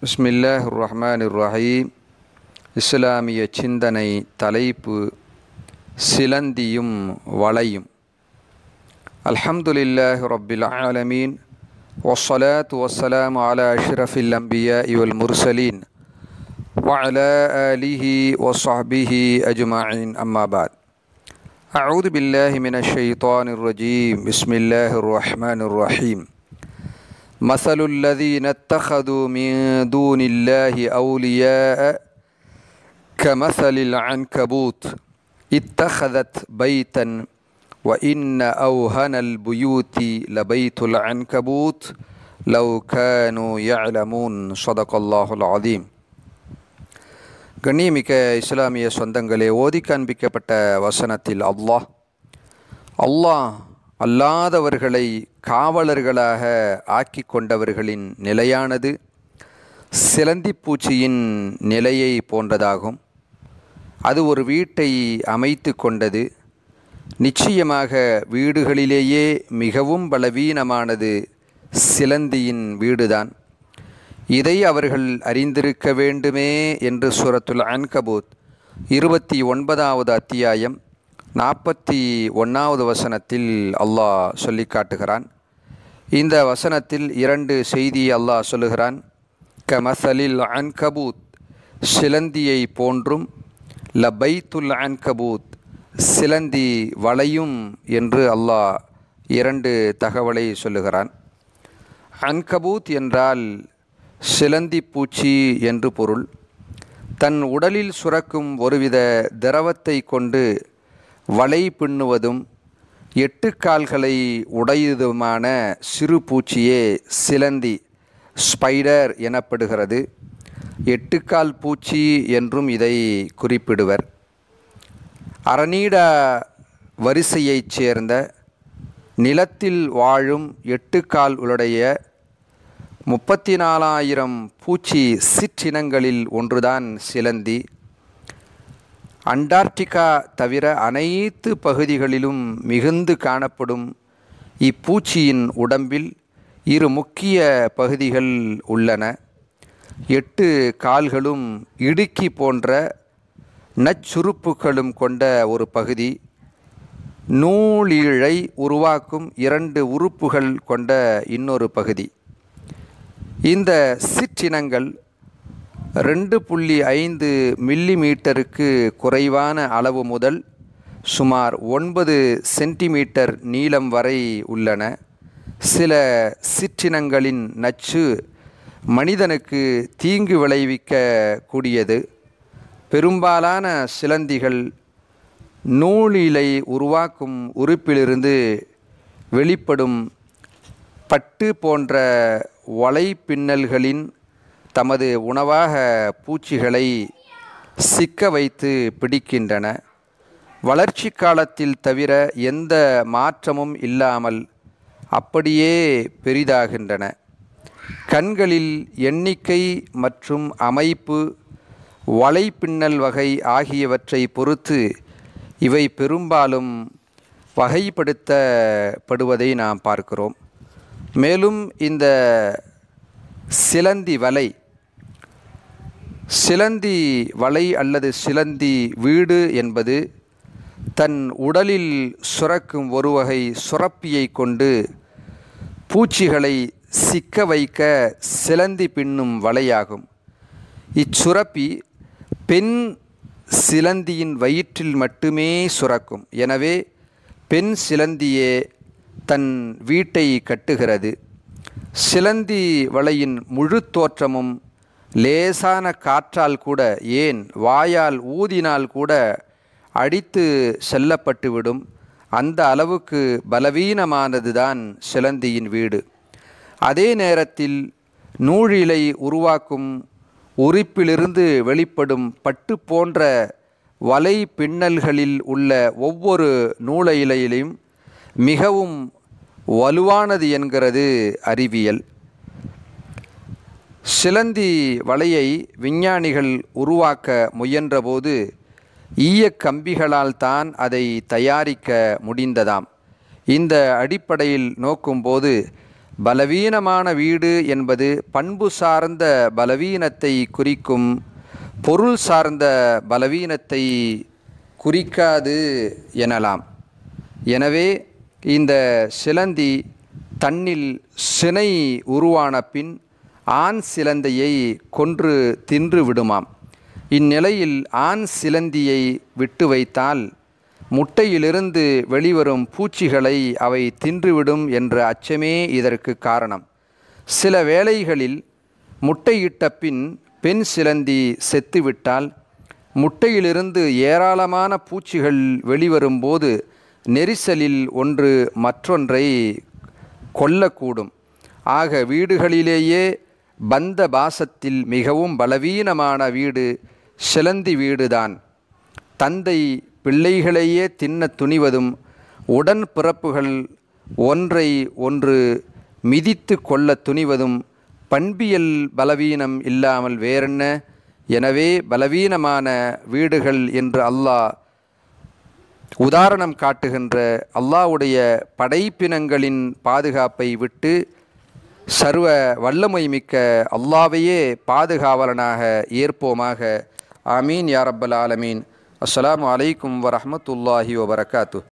بسم الله الرحمن الرحيم இஸ்லாமிய சிந்தனை தலைப்பு சிலந்தியும் வளையும் الحمد لله رب العالمين والصلاة والسلام على أشرف الأنبياء والمرسلين وعلى آله وصحبه أجمعين أما بعد أعوذ بالله من الشيطان الرجيم بسم الله الرحمن الرحيم مثل الذين اتخذوا من دون الله أولياء كمثل العنكبوت اتخذت بيتا وإن أوهن البيوت لبيت العنكبوت لو كانوا يعلمون صدق الله العظيم கண்ணியமிக்க இஸ்லாமிய சொந்தங்களே ஓதி காண்பிக்கப்பட்ட வசனத்தில் அல்லாஹ் அல்லாஹ் அல்லாதவர்களை காவலர்களாக ஆக்கி கொண்டவர்களின் நிலையானது சிலந்தி பூச்சியின் நிலையை போன்றதாகும் அது ஒரு வீட்டை அமைத்து கொண்டது நிச்சயமாக வீடுகளிலேயே மிகவும் பலவீனமானது சிலந்தியின் வீடுதான் இதை அவர்கள் அறிந்திருக்க வேண்டுமே என்று சுரத்துல் அன்கபூத் இருபத்தி ஒன்பதாவது அத்தியாயம் நாற்பத்தி ஒன்றாவது வசனத்தில் அல்லாஹ் சொல்லிக்காட்டுகிறான் காட்டுகிறான் இந்த வசனத்தில் இரண்டு செய்தி அல்லாஹ் சொல்லுகிறான் கமசலில் அன்கபூத் சிலந்தியை போன்றும் ல பைத்துல் அன்கபூத் சிலந்தி வளையும் என்று அல்லாஹ் இரண்டு தகவலை சொல்லுகிறான் அன்கபூத் என்றால் சிலந்தி பூச்சி என்று பொருள் தன் உடலில் சுரக்கும் ஒருவித திரவத்தை கொண்டு வளை பின்னுவதும் எட்டு கால்களை உடையதுமான சிறு பூச்சியே சிலந்தி ஸ்பைடர் எனப்படுகிறது எட்டுக்கால் பூச்சி என்றும் இதை குறிப்பிடுவர் அரணீட வரிசையைச் சேர்ந்த நிலத்தில் வாழும் எட்டுக்கால் உளுடைய முப்பத்தி நாலாயிரம் பூச்சி சிற்றினங்களில் ஒன்றுதான் சிலந்தி அண்டார்டிகா தவிர அனைத்து பகுதிகளிலும் மிகுந்து காணப்படும் இப்பூச்சியின் உடம்பில் இரு முக்கிய பகுதிகள் உள்ளன எட்டு கால்களும் இடுக்கி போன்ற நச்சுறுப்புகளும் கொண்ட ஒரு பகுதி நூலீழை உருவாக்கும் இரண்டு உறுப்புகள் கொண்ட இன்னொரு பகுதி இந்த சிற்றினங்கள் ரெண்டு புள்ளி ஐந்து மில்லி மீட்டருக்கு குறைவான அளவு முதல் சுமார் ஒன்பது சென்டிமீட்டர் நீளம் வரை உள்ளன சில சிற்றினங்களின் நச்சு மனிதனுக்கு தீங்கு விளைவிக்க கூடியது பெரும்பாலான சிலந்திகள் நூலிலை உருவாக்கும் உறுப்பிலிருந்து வெளிப்படும் பட்டு போன்ற வலைப்பின்னல்களின் தமது உணவாக பூச்சிகளை சிக்க வைத்து பிடிக்கின்றன வளர்ச்சி காலத்தில் தவிர எந்த மாற்றமும் இல்லாமல் அப்படியே பெரிதாகின்றன கண்களில் எண்ணிக்கை மற்றும் அமைப்பு வலைப்பின்னல் வகை ஆகியவற்றை பொறுத்து இவை பெரும்பாலும் வகைப்படுத்தப்படுவதை நாம் பார்க்கிறோம் மேலும் இந்த சிலந்தி வலை சிலந்தி வலை அல்லது சிலந்தி வீடு என்பது தன் உடலில் சுரக்கும் ஒரு வகை சுரப்பியை கொண்டு பூச்சிகளை சிக்க வைக்க சிலந்தி பின்னும் வலையாகும் இச்சுரப்பி பெண் சிலந்தியின் வயிற்றில் மட்டுமே சுரக்கும் எனவே பெண் சிலந்தியே தன் வீட்டை கட்டுகிறது சிலந்தி வலையின் முழு தோற்றமும் லேசான காற்றால் கூட ஏன் வாயால் ஊதினால் கூட அடித்து செல்லப்பட்டுவிடும் அந்த அளவுக்கு பலவீனமானது தான் சிலந்தியின் வீடு அதே நேரத்தில் நூழிலை உருவாக்கும் உறுப்பிலிருந்து வெளிப்படும் பட்டு போன்ற வலை பின்னல்களில் உள்ள ஒவ்வொரு நூலையிலையிலும் மிகவும் வலுவானது என்கிறது அறிவியல் சிலந்தி வலையை விஞ்ஞானிகள் உருவாக்க முயன்றபோது ஈயக் கம்பிகளால் தான் அதை தயாரிக்க முடிந்ததாம் இந்த அடிப்படையில் நோக்கும்போது பலவீனமான வீடு என்பது பண்பு சார்ந்த பலவீனத்தை குறிக்கும் பொருள் சார்ந்த பலவீனத்தை குறிக்காது எனலாம் எனவே இந்த சிலந்தி தன்னில் சினை உருவான பின் ஆண் சிலந்தியை கொன்று தின்று விடுமாம் இந்நிலையில் ஆண் சிலந்தியை விட்டு வைத்தால் முட்டையிலிருந்து வெளிவரும் பூச்சிகளை அவை தின்றுவிடும் என்ற அச்சமே இதற்கு காரணம் சில வேளைகளில் முட்டையிட்ட பின் பெண் சிலந்தி செத்துவிட்டால் முட்டையிலிருந்து ஏராளமான பூச்சிகள் வெளிவரும்போது நெரிசலில் ஒன்று மற்றொன்றை கொல்லக்கூடும் ஆக வீடுகளிலேயே பந்த பாசத்தில் மிகவும் பலவீனமான வீடு சிலந்தி வீடுதான் தந்தை பிள்ளைகளையே தின்ன துணிவதும் உடன் பிறப்புகள் ஒன்றை ஒன்று மிதித்து கொள்ள துணிவதும் பண்பியல் பலவீனம் இல்லாமல் வேறென்ன எனவே பலவீனமான வீடுகள் என்று அல்லாஹ் உதாரணம் காட்டுகின்ற அல்லாவுடைய படைப்பினங்களின் பாதுகாப்பை விட்டு சர்வ வல்லமை மிக்க அல்லாவையே பாதுகாவலனாக ஏற்போமாக ஆமீன் யாரப்பல் ஆலமீன் அஸ்லாம் வலைக்கும் வரமத்துல்லாஹி வபரகாத்து